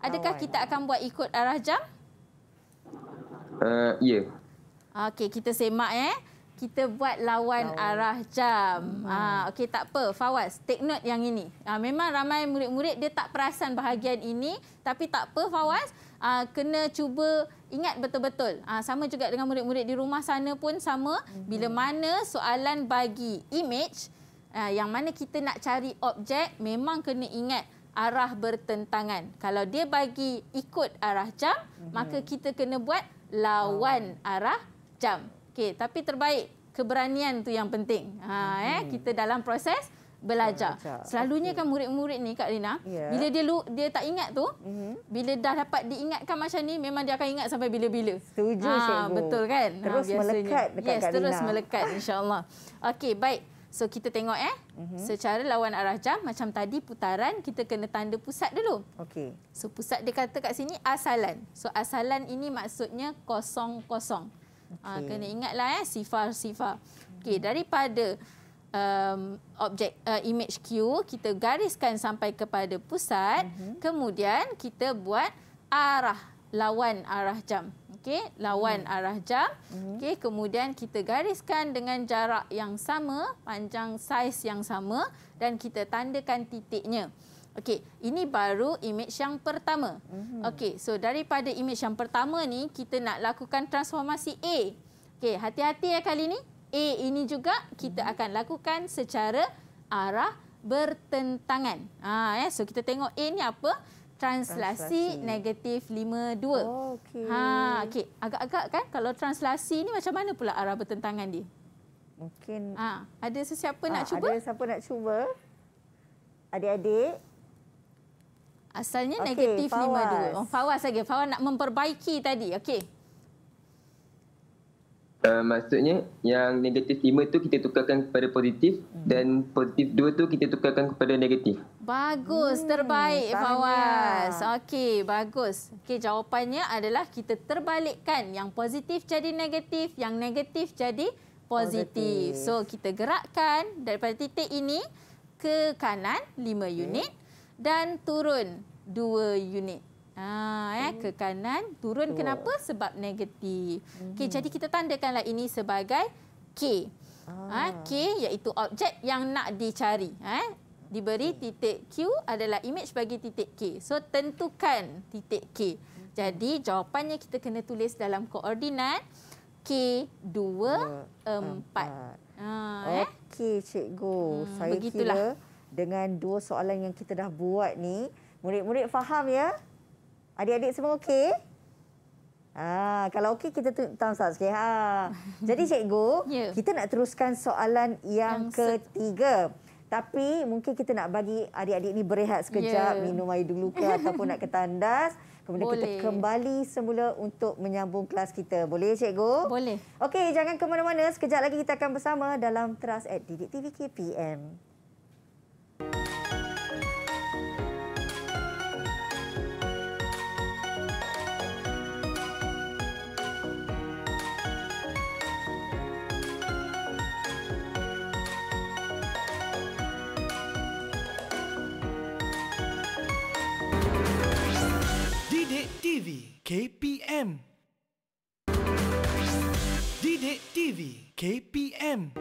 Adakah oh, kita akan buat ikut arah jam? Uh, ya. Yeah. Okey, kita semak eh. Kita buat lawan oh. arah jam. Hmm. Ah, Okey, tak apa. Fawaz, take note yang ini. Ah, memang ramai murid-murid dia tak perasan bahagian ini. Tapi tak apa, Fawaz. Ah, kena cuba ingat betul-betul. Ah, sama juga dengan murid-murid di rumah sana pun sama. Hmm. Bila mana soalan bagi image, ah, yang mana kita nak cari objek, memang kena ingat arah bertentangan. Kalau dia bagi ikut arah jam, hmm. maka kita kena buat lawan arah jam. Okey, tapi terbaik keberanian tu yang penting. Ha eh hmm. kita dalam proses belajar. Selalunya kan murid-murid ni Kak Lina. yeah. bila dia lu dia tak ingat tu, mhm. bila dah dapat diingatkan macam ni memang dia akan ingat sampai bila-bila. Setuju ha, cikgu. betul kan? Ha, terus ha, melekat dekat yes, Kak Rina. Yes, terus melekat insya-Allah. [LAUGHS] Okey, baik. So kita tengok eh. Mm -hmm. Secara lawan arah jam macam tadi putaran kita kena tanda pusat dulu. Okey. So pusat dia kata kat sini asalan. So asalan ini maksudnya kosong-kosong. Ah, okay. Ha, kena ingatlah eh sifar-sifar. Okey, daripada um, objek uh, image Q kita gariskan sampai kepada pusat, mm -hmm. kemudian kita buat arah lawan arah jam okey lawan hmm. arah jam hmm. okey kemudian kita gariskan dengan jarak yang sama panjang saiz yang sama dan kita tandakan titiknya okey ini baru imej yang pertama hmm. okey so daripada imej yang pertama ni kita nak lakukan transformasi A okey hati-hati ya kali ni A ini juga kita hmm. akan lakukan secara arah bertentangan ha eh so kita tengok A ni apa translasi, translasi. negatif 52. Oh, okey. Ha, okey. Agak-agak kan kalau translasi ni macam mana pula arah bertentangan dia? Mungkin ha, ada sesiapa ha, nak ah, cuba? Ada siapa nak cuba?
Adik-adik
Asalnya okay, negatif 52. Oh, Fawaz lagi. Fawaz nak memperbaiki tadi. Okey. Eh, maksudnya yang negatif 5 itu kita tukarkan kepada positif hmm. dan positif 2 tu kita tukarkan kepada negatif. Bagus, hmm, terbaik tanya. Fawaz. Okey, bagus. Okey, jawapannya adalah kita terbalikkan yang positif jadi negatif, yang negatif jadi positif. positif. So kita gerakkan daripada titik ini ke kanan 5 unit dan turun 2 unit. Ha, eh, hmm. ke kanan turun Tua. kenapa? Sebab negatif. Mm -hmm. okay, jadi kita tandakanlah ini sebagai K. Ha, K iaitu objek yang nak dicari. Eh. Diberi hmm. titik Q adalah image bagi titik K. So tentukan titik K. Hmm. Jadi jawapannya kita kena tulis dalam koordinat K
2, 4. Ha, Okey eh? cikgu, hmm, saya begitulah. kira dengan dua soalan yang kita dah buat ni, murid-murid faham ya? Adik-adik semua okey? Ha, kalau okey, kita tunjuk thumbs up sikit. Ha. [LAUGHS] Jadi, cikgu, yeah. kita nak teruskan soalan yang, yang ketiga. Tapi mungkin kita nak bagi adik-adik ini berehat sekejap, yeah. minum air dulu ke ataupun nak ke tandas. Kemudian Boleh. kita kembali semula untuk menyambung kelas kita. Boleh, cikgu? Boleh. Okey, jangan ke mana-mana. Sekejap lagi kita akan bersama dalam Trust at Didik TV KPM. TV KPM Didik TV KPM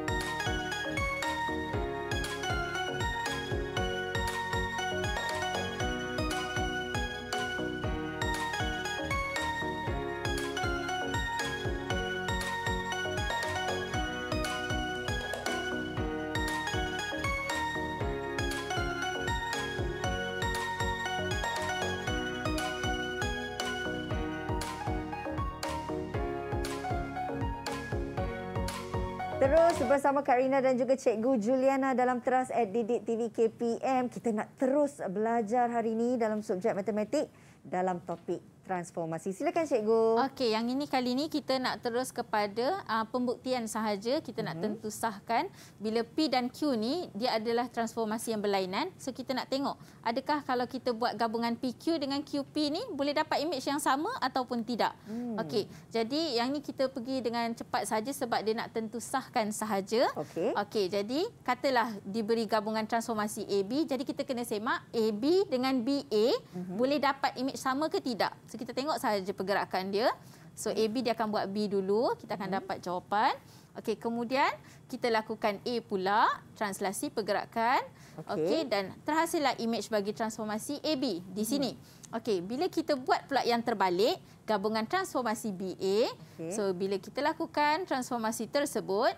Terus bersama Karina dan juga Cikgu Juliana dalam teras at Didik TV KPM. Kita nak terus belajar hari ini dalam subjek matematik dalam topik transformasi. Silakan Cikgu. Okey, yang ini kali ini kita nak terus kepada uh, pembuktian
sahaja. Kita mm -hmm. nak mhm. tentusahkan bila P dan Q ni dia adalah transformasi yang berlainan. So kita nak tengok adakah kalau kita buat gabungan PQ dengan QP ni boleh dapat image yang sama ataupun tidak. Mm. Okey, jadi yang ini kita pergi dengan cepat saja sebab dia nak tentu sahkan sahaja. Okey. Okey, jadi katalah diberi gabungan transformasi AB. Jadi kita kena semak AB dengan BA mm -hmm. boleh dapat image sama ke tidak. So, kita tengok sahaja pergerakan dia. So AB dia akan buat B dulu, kita akan mhm. dapat jawapan. Okey, kemudian kita lakukan A pula, translasi pergerakan. Okey, okay, dan terhasillah imej bagi transformasi AB di mhm. sini. Okey, bila kita buat pula yang terbalik, gabungan transformasi BA. Okay. So bila kita lakukan transformasi tersebut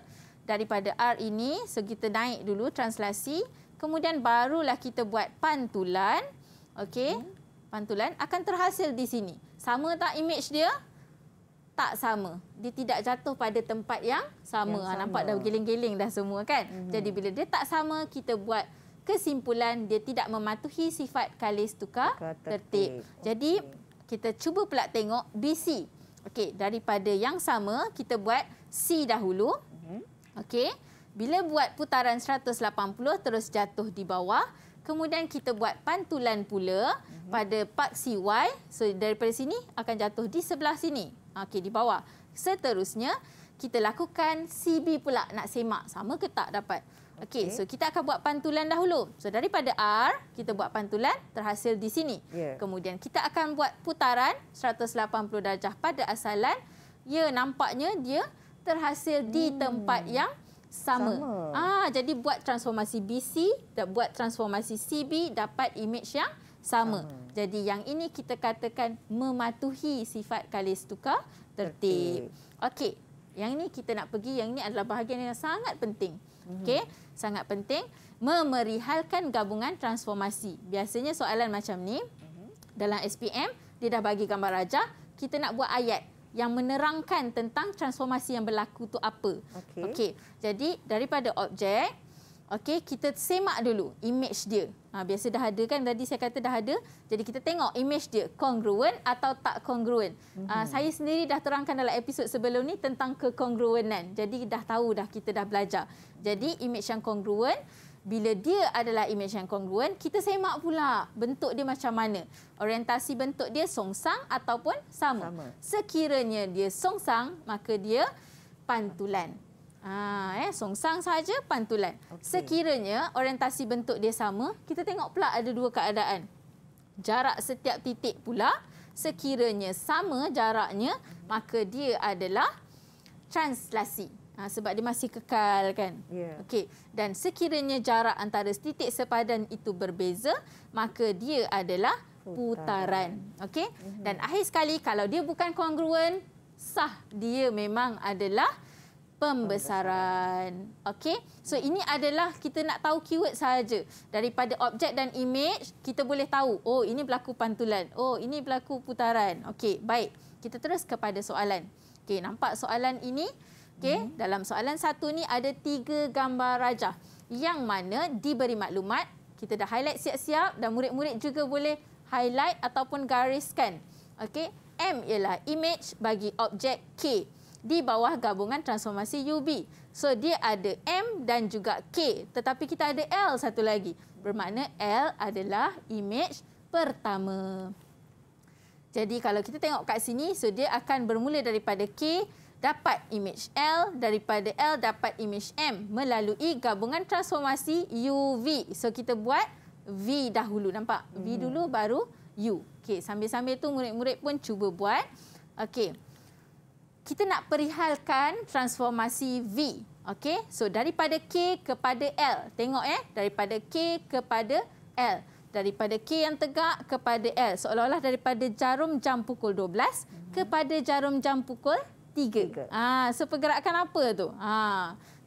daripada R ini, so kita naik dulu translasi, kemudian barulah kita buat pantulan. Okey. Okay. Mhm pantulan akan terhasil di sini. Sama tak image dia? Tak sama. Dia tidak jatuh pada tempat yang sama. Yang ah, sama. Nampak dah geling-geling dah semua kan? Mm -hmm. Jadi bila dia tak sama, kita buat kesimpulan dia tidak mematuhi sifat kalis tukar, tertib. Okay. Jadi kita cuba pula tengok BC. Okey, daripada yang sama, kita buat C dahulu. Mm Okey, bila buat putaran 180 terus jatuh di bawah. Kemudian kita buat pantulan pula mm -hmm. pada part CY. So daripada sini akan jatuh di sebelah sini. Okey, di bawah. Seterusnya, kita lakukan CB pula nak semak. Sama ke tak dapat? Okey, okay. so kita akan buat pantulan dahulu. So daripada R, kita buat pantulan terhasil di sini. Yeah. Kemudian kita akan buat putaran 180 darjah pada asalan. Ya, nampaknya dia terhasil di hmm. tempat yang sama. sama. Ah, jadi buat transformasi BC dan buat transformasi CB dapat image yang sama. sama. Jadi yang ini kita katakan mematuhi sifat kalis tukar tertib. Okey. Yang ini kita nak pergi yang ini adalah bahagian yang sangat penting. Mhm. Okey, mm -hmm. sangat penting memerihalkan gabungan transformasi. Biasanya soalan macam ni mm -hmm. dalam SPM dia dah bagi gambar rajah, kita nak buat ayat. Mm yang menerangkan tentang transformasi yang berlaku tu apa. Okey. Okay. Jadi daripada objek, okey kita semak dulu image dia. Ha, biasa dah ada kan tadi saya kata dah ada. Jadi kita tengok image dia congruent atau tak congruent. Mm-hmm. Ha, mhm. saya sendiri dah terangkan dalam episod sebelum ni tentang kekongruenan. Jadi dah tahu dah kita dah belajar. Jadi image yang congruent bila dia adalah imej yang kongruen, kita semak pula bentuk dia macam mana. Orientasi bentuk dia songsang ataupun sama. sama. Sekiranya dia songsang, maka dia pantulan. Ha, eh, songsang saja pantulan. Okay. Sekiranya orientasi bentuk dia sama, kita tengok pula ada dua keadaan. Jarak setiap titik pula, sekiranya sama jaraknya, maka dia adalah translasi. Ha, sebab dia masih kekal kan. Yeah. Okey. Dan sekiranya jarak antara titik sepadan itu berbeza, maka dia adalah putaran. putaran. Okey. Mm -hmm. Dan akhir sekali kalau dia bukan kongruen, sah dia memang adalah pembesaran. pembesaran. Okey. So ini adalah kita nak tahu keyword saja. Daripada objek dan image, kita boleh tahu oh ini berlaku pantulan. Oh ini berlaku putaran. Okey, baik. Kita terus kepada soalan. Okey, nampak soalan ini? Okey, -hmm. dalam soalan satu ni ada tiga gambar rajah yang mana diberi maklumat. Kita dah highlight siap-siap dan murid-murid juga boleh highlight ataupun gariskan. Okey, M ialah image bagi objek K di bawah gabungan transformasi UB. So dia ada M dan juga K. Tetapi kita ada L satu lagi. Bermakna L adalah image pertama. Jadi kalau kita tengok kat sini, so dia akan bermula daripada K dapat image L daripada L dapat image M melalui gabungan transformasi UV. So kita buat V dahulu nampak? V hmm. dulu baru U. Okey, sambil-sambil tu murid-murid pun cuba buat. Okey. Kita nak perihalkan transformasi V. Okey. So daripada K kepada L. Tengok eh, daripada K kepada L. Daripada K yang tegak kepada L. Seolah-olah daripada jarum jam pukul 12 hmm. kepada jarum jam pukul tiga. tiga. Ha, so pergerakan apa tu? Ha.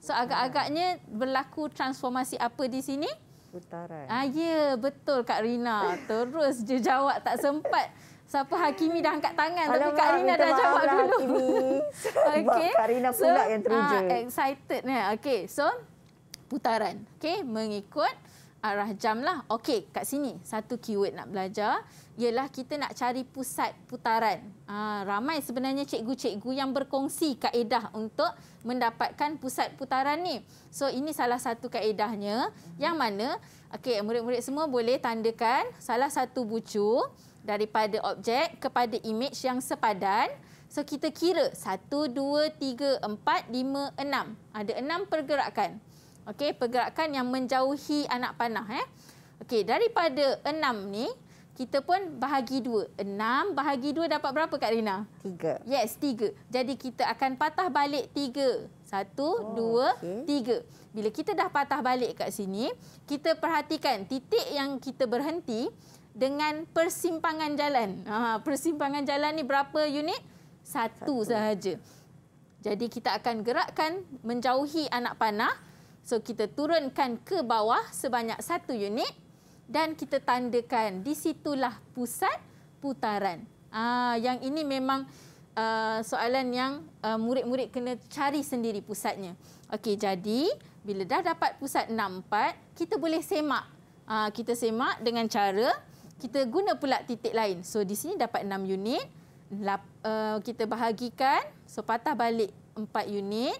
So agak-agaknya berlaku transformasi apa di sini? Putaran. Ah, ya, betul Kak Rina. Terus je jawab tak sempat. Siapa Hakimi dah angkat tangan Alamak, tapi Kak Rina dah jawab lah, dulu. [LAUGHS] Okey. Kak Rina pula so, yang teruja. Ah, excited ni. Okey. So putaran. Okay, mengikut arah jam lah. Okey, kat sini satu keyword nak belajar ialah kita nak cari pusat putaran. Ha, ramai sebenarnya cikgu-cikgu yang berkongsi kaedah untuk mendapatkan pusat putaran ni. So, ini salah satu kaedahnya yang mana, okey, murid-murid semua boleh tandakan salah satu bucu daripada objek kepada imej yang sepadan. So, kita kira 1, 2, 3, 4, 5, 6. Ada enam pergerakan. Okey, pergerakan yang menjauhi anak panah eh. Okey, daripada 6 ni kita pun bahagi 2. 6 bahagi 2 dapat berapa Kak Rina? 3. Yes, 3. Jadi kita akan patah balik 3. 1 2 3. Bila kita dah patah balik kat sini, kita perhatikan titik yang kita berhenti dengan persimpangan jalan. Ha, persimpangan jalan ni berapa unit? Satu, Satu sahaja. Jadi kita akan gerakkan menjauhi anak panah. So kita turunkan ke bawah sebanyak satu unit dan kita tandakan di situlah pusat putaran. Ah, yang ini memang uh, soalan yang ah, murid-murid uh, kena cari sendiri pusatnya. Okey, jadi bila dah dapat pusat 64, kita boleh semak. Uh, kita semak dengan cara kita guna pula titik lain. So di sini dapat 6 unit. Lap, uh, kita bahagikan. So patah balik 4 unit.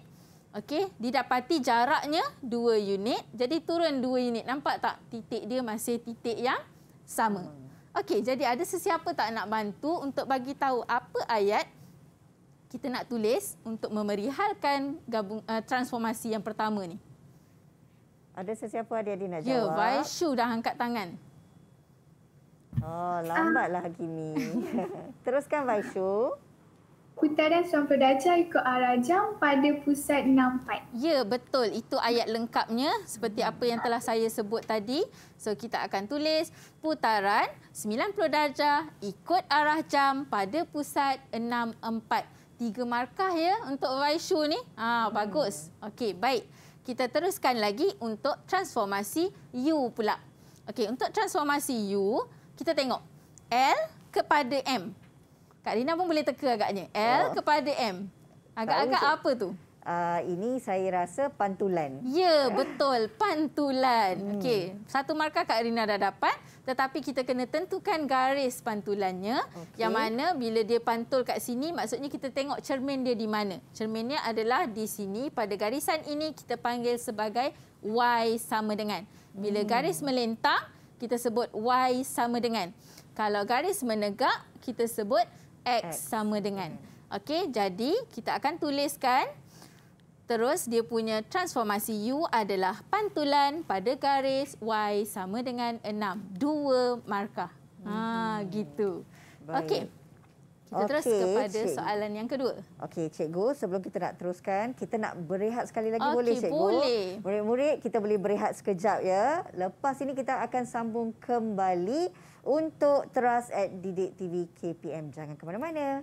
Okey, didapati jaraknya 2 unit. Jadi turun 2 unit. Nampak tak titik dia masih titik yang sama. Okey, jadi ada sesiapa tak nak bantu untuk bagi tahu apa ayat kita nak tulis untuk memerihalkan gabung, uh, transformasi yang pertama ni?
Ada sesiapa adik-adik nak ya, jawab? Ya, Vaishu
dah angkat tangan.
Oh, lambatlah ah. Kimi. [LAUGHS] Teruskan Vaishu.
Putaran Suan Pedaja ikut arah jam pada pusat 64. Ya, betul. Itu ayat lengkapnya seperti apa yang telah saya sebut tadi. So kita akan tulis putaran 90 darjah ikut arah jam pada pusat 64. Tiga markah ya untuk Raishu ni. Ha, bagus. Okey, baik. Kita teruskan lagi untuk transformasi U pula. Okey, untuk transformasi U, kita tengok L kepada M. Kak Rina pun boleh teka agaknya. L ha. kepada M. Agak-agak apa tu?
Uh, ini saya rasa pantulan.
Ya, betul. Pantulan. Hmm. Okey, satu markah Kak Rina dah dapat. Tetapi kita kena tentukan garis pantulannya. Okay. Yang mana bila dia pantul kat sini, maksudnya kita tengok cermin dia di mana. Cerminnya adalah di sini. Pada garisan ini kita panggil sebagai Y sama dengan. Bila hmm. garis melentang kita sebut Y sama dengan. Kalau garis menegak, kita sebut Y. X, X sama dengan. Hmm. Okey, jadi kita akan tuliskan. Terus dia punya transformasi U adalah pantulan pada garis Y sama dengan 6. Dua markah. Ha, hmm. gitu. Okey
kita okay, terus kepada cik. soalan yang kedua. Okey, cikgu, sebelum kita nak teruskan, kita nak berehat sekali lagi okay, boleh cikgu? Boleh. Murid-murid, kita boleh berehat sekejap ya. Lepas ini kita akan sambung kembali untuk teras at Didik TV KPM. Jangan ke mana-mana.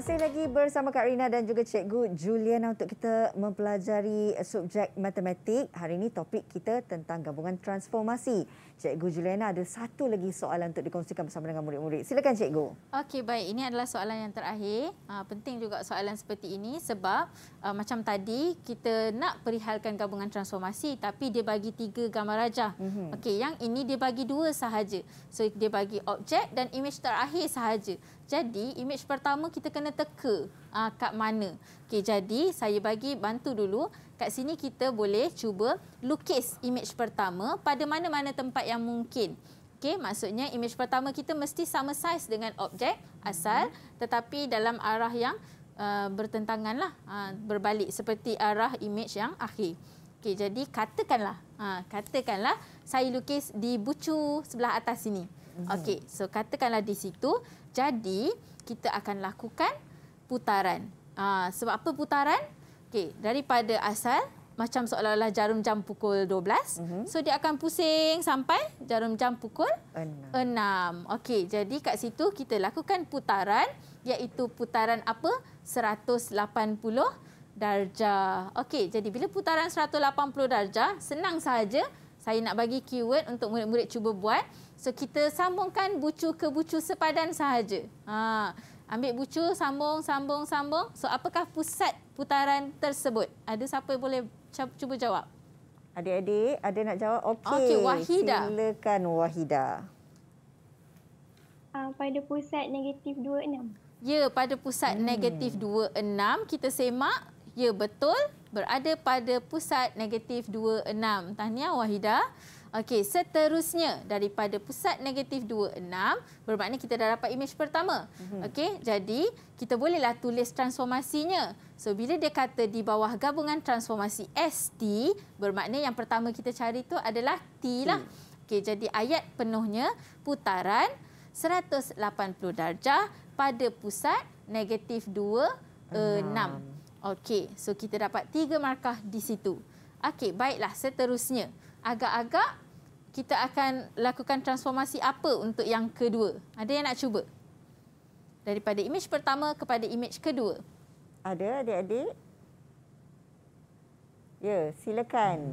Masih lagi bersama Kak Rina dan juga Cikgu Juliana untuk kita mempelajari subjek matematik. Hari ini topik kita tentang gabungan transformasi. Cikgu Juliana ada satu lagi soalan untuk dikongsikan bersama dengan murid-murid. Silakan Cikgu.
Okey baik, ini adalah soalan yang terakhir. Uh, penting juga soalan seperti ini sebab uh, macam tadi kita nak perihalkan gabungan transformasi tapi dia bagi tiga gambar raja. Mm-hmm. Okey, yang ini dia bagi dua sahaja. So dia bagi objek dan imej terakhir sahaja. Jadi image pertama kita kena teka uh, kat mana. Okey jadi saya bagi bantu dulu. Kat sini kita boleh cuba lukis image pertama pada mana-mana tempat yang mungkin. Okey maksudnya image pertama kita mesti sama saiz dengan objek asal mm -hmm. tetapi dalam arah yang uh, ah, bertentangan uh, ah, berbalik seperti arah image yang akhir. Okey jadi katakanlah uh, katakanlah saya lukis di bucu sebelah atas sini. Mm Okey so katakanlah di situ jadi kita akan lakukan putaran. Ha, sebab apa putaran? Okey, daripada asal macam seolah-olah jarum jam pukul 12. Mm-hmm. So dia akan pusing sampai jarum jam pukul 6. 6. Okey, jadi kat situ kita lakukan putaran iaitu putaran apa? 180 darjah. Okey, jadi bila putaran 180 darjah, senang saja. saya nak bagi keyword untuk murid-murid cuba buat. So kita sambungkan bucu ke bucu sepadan sahaja. Ha. Ambil bucu, sambung, sambung, sambung. So apakah pusat putaran tersebut? Ada siapa yang boleh cuba jawab? Adik-adik, ada nak
jawab? Okey, okay, Wahida. silakan Wahida.
Uh, pada pusat negatif 26. Ya, pada pusat hmm. negatif 26 kita semak. Ya, betul. Berada pada pusat negatif 26. Tahniah Wahida. Wahida. Okey, seterusnya daripada pusat negatif 2,6 bermakna kita dah dapat imej pertama. Mm -hmm. Okey, jadi kita bolehlah tulis transformasinya. So, bila dia kata di bawah gabungan transformasi ST, bermakna yang pertama kita cari tu adalah T lah. Okey, jadi ayat penuhnya putaran 180 darjah pada pusat negatif 2,6. Okey, so kita dapat tiga markah di situ. Okey, baiklah seterusnya agak-agak kita akan lakukan transformasi apa untuk yang kedua. Ada yang nak cuba? Daripada imej pertama kepada imej kedua.
Ada adik-adik? Ya, silakan.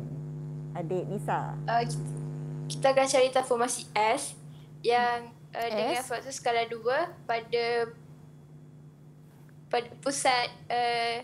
Adik Nisa. Uh, kita
akan cari transformasi S yang uh, S. dengan faktor skala 2 pada pada pusat uh,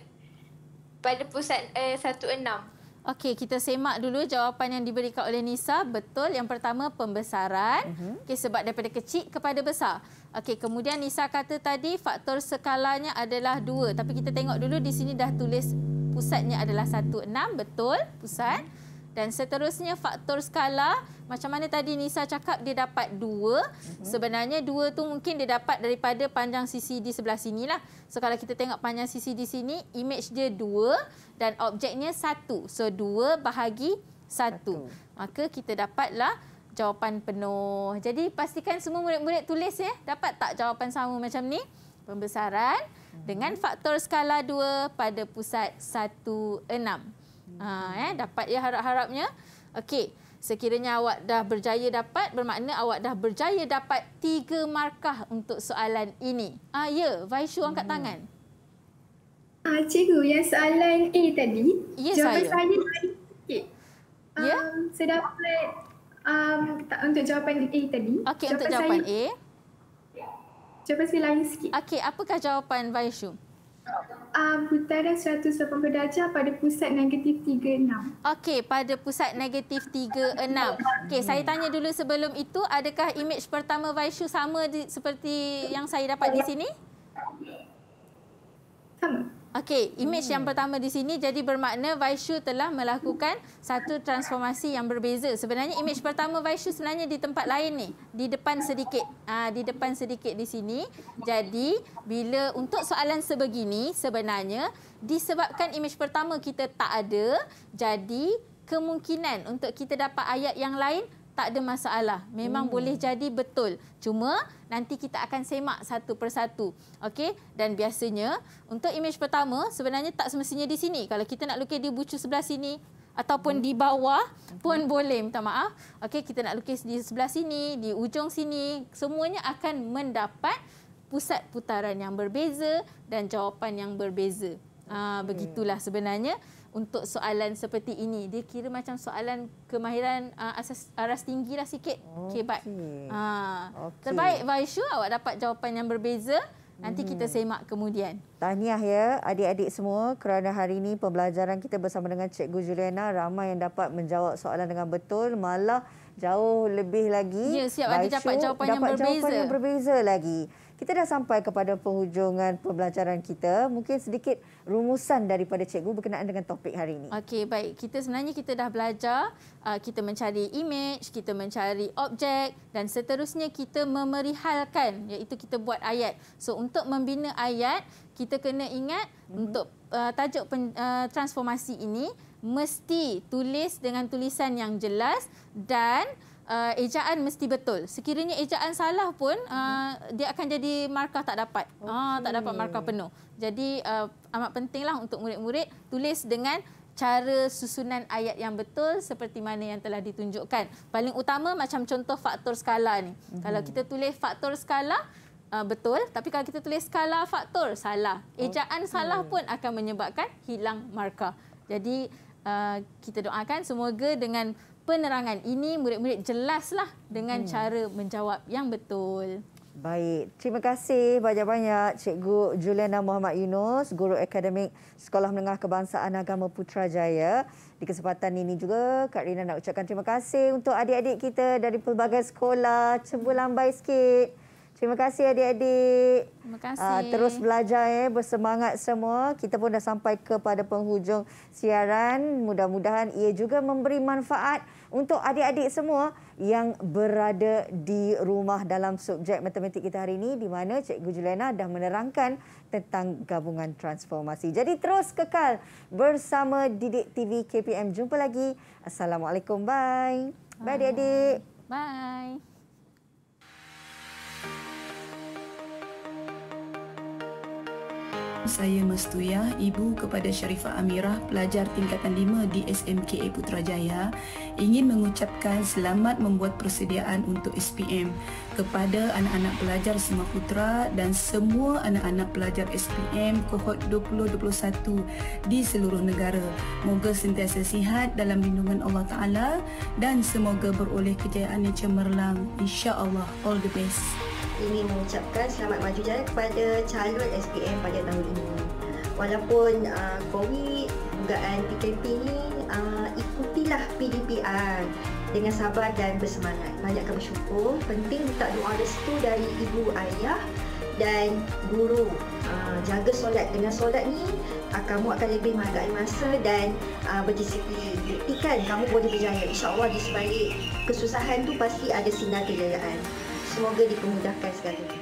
pada pusat uh, 16. Okey, kita semak dulu jawapan yang diberikan oleh Nisa. Betul, yang pertama pembesaran. Mhm. Okey, sebab daripada kecil kepada besar. Okey, kemudian Nisa kata tadi faktor skalanya adalah dua. Tapi kita tengok dulu di sini dah tulis pusatnya adalah satu enam. Betul, pusat. Okay. Dan seterusnya faktor skala, macam mana tadi Nisa cakap dia dapat dua Uh mhm. -huh. Sebenarnya dua tu mungkin dia dapat daripada panjang sisi di sebelah sinilah. So kalau kita tengok panjang sisi di sini, image dia dua dan objeknya satu So dua bahagi satu Maka kita dapatlah jawapan penuh. Jadi pastikan semua murid-murid tulis ya, dapat tak jawapan sama macam ni? Pembesaran uh mhm. -huh. dengan faktor skala dua pada pusat satu enam Ha, eh, dapat ya harap-harapnya. Okey, sekiranya awak dah berjaya dapat, bermakna awak dah berjaya dapat tiga markah untuk soalan ini. Ah ha, Ya, Vaishu angkat hmm. tangan. Ah, cikgu, yang soalan A tadi, ya, jawapan saya. saya okay. Ya? Um, saya dapat um, tak, untuk jawapan A tadi. Okey, untuk jawapan saya, A. Jawapan saya lain sikit. Okey, apakah jawapan Vaishu? Okey, Um, putaran 180 darjah pada pusat negatif 36. Okey, pada pusat negatif 36. Okey, saya hmm. tanya dulu sebelum itu, adakah image pertama Vaishu sama di, seperti yang saya dapat di sini? Sama. Okey, image hmm. yang pertama di sini jadi bermakna Vaishu telah melakukan satu transformasi yang berbeza. Sebenarnya image pertama Vaishu sebenarnya di tempat lain ni, di depan sedikit. Ah di depan sedikit di sini. Jadi bila untuk soalan sebegini sebenarnya disebabkan image pertama kita tak ada, jadi kemungkinan untuk kita dapat ayat yang lain tak ada masalah. Memang hmm. boleh jadi betul. Cuma nanti kita akan semak satu persatu. Okey? Dan biasanya untuk imej pertama sebenarnya tak semestinya di sini. Kalau kita nak lukis di bucu sebelah sini ataupun hmm. di bawah pun hmm. boleh. Minta maaf. Okey, kita nak lukis di sebelah sini, di ujung sini. Semuanya akan mendapat pusat putaran yang berbeza dan jawapan yang berbeza. Ah, okay. Ha, begitulah sebenarnya untuk soalan seperti ini. Dia kira macam soalan kemahiran uh, asas, aras tinggi lah sikit. Okay. Okay, uh, ah. okay. Terbaik Vaishu awak dapat jawapan yang berbeza. Nanti hmm. kita semak kemudian.
Tahniah ya adik-adik semua kerana hari ini pembelajaran kita bersama dengan Cikgu Juliana. Ramai yang dapat menjawab soalan dengan betul. Malah jauh lebih lagi. Ya siap Vaishu ada dapat jawapan dapat yang berbeza. Dapat jawapan yang berbeza lagi. Kita dah sampai kepada penghujungan pembelajaran kita. Mungkin sedikit rumusan daripada cikgu berkenaan dengan topik hari ini.
Okey, baik. Kita sebenarnya kita dah belajar uh, kita mencari image, kita mencari objek dan seterusnya kita memerihalkan iaitu kita buat ayat. So untuk membina ayat, kita kena ingat mm-hmm. untuk uh, tajuk pen, uh, transformasi ini mesti tulis dengan tulisan yang jelas dan uh, ejaan mesti betul. Sekiranya ejaan salah pun uh, dia akan jadi markah tak dapat. Okay. Uh, tak dapat markah penuh. Jadi uh, amat pentinglah untuk murid-murid tulis dengan cara susunan ayat yang betul seperti mana yang telah ditunjukkan. Paling utama macam contoh faktor skala ni. -hmm. Kalau kita tulis faktor skala Uh, betul, tapi kalau kita tulis skala faktor, salah. Ejaan okay. salah hmm. pun akan menyebabkan hilang markah. Jadi, uh, kita doakan semoga dengan penerangan. Ini murid-murid jelaslah dengan hmm. cara menjawab yang betul.
Baik, terima kasih banyak-banyak Cikgu Juliana Muhammad Yunus, Guru Akademik Sekolah Menengah Kebangsaan Agama Putrajaya. Di kesempatan ini juga, Kak Rina nak ucapkan terima kasih untuk adik-adik kita dari pelbagai sekolah. Cuba lambai sikit. Terima kasih adik-adik. Terima ah, kasih. Uh, terus belajar eh bersemangat semua. Kita pun dah sampai kepada penghujung siaran. Mudah-mudahan ia juga memberi manfaat untuk adik-adik semua yang berada di rumah dalam subjek matematik kita hari ini di mana Cikgu Juliana dah menerangkan tentang gabungan transformasi. Jadi terus kekal bersama Didik TV KPM. Jumpa lagi. Assalamualaikum. Bye. Bye Bye. Adik -adik. Bye.
Saya Mestuyah, ibu kepada Sharifah Amirah, pelajar tingkatan 5 di SMKA Putrajaya ingin mengucapkan selamat membuat persediaan untuk SPM kepada anak-anak pelajar Sema Putra dan semua anak-anak pelajar SPM kohort 2021 di seluruh negara. Moga sentiasa sihat dalam lindungan Allah Ta'ala dan
semoga beroleh kejayaan yang cemerlang. Insya Allah all the best. Ini mengucapkan selamat maju jaya kepada calon SPM pada tahun ini. Walaupun uh, COVID dugaan PKP ni uh, ikutilah PDPR dengan sabar dan bersemangat. Banyakkan bersyukur. Penting minta doa restu dari ibu ayah dan guru. Uh, jaga solat dengan solat ni uh, kamu akan lebih menghargai masa dan uh, berdisiplin. Buktikan kamu boleh berjaya. InsyaAllah di sebalik kesusahan tu pasti ada sinar kejayaan. Semoga dipermudahkan segalanya.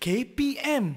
KPM.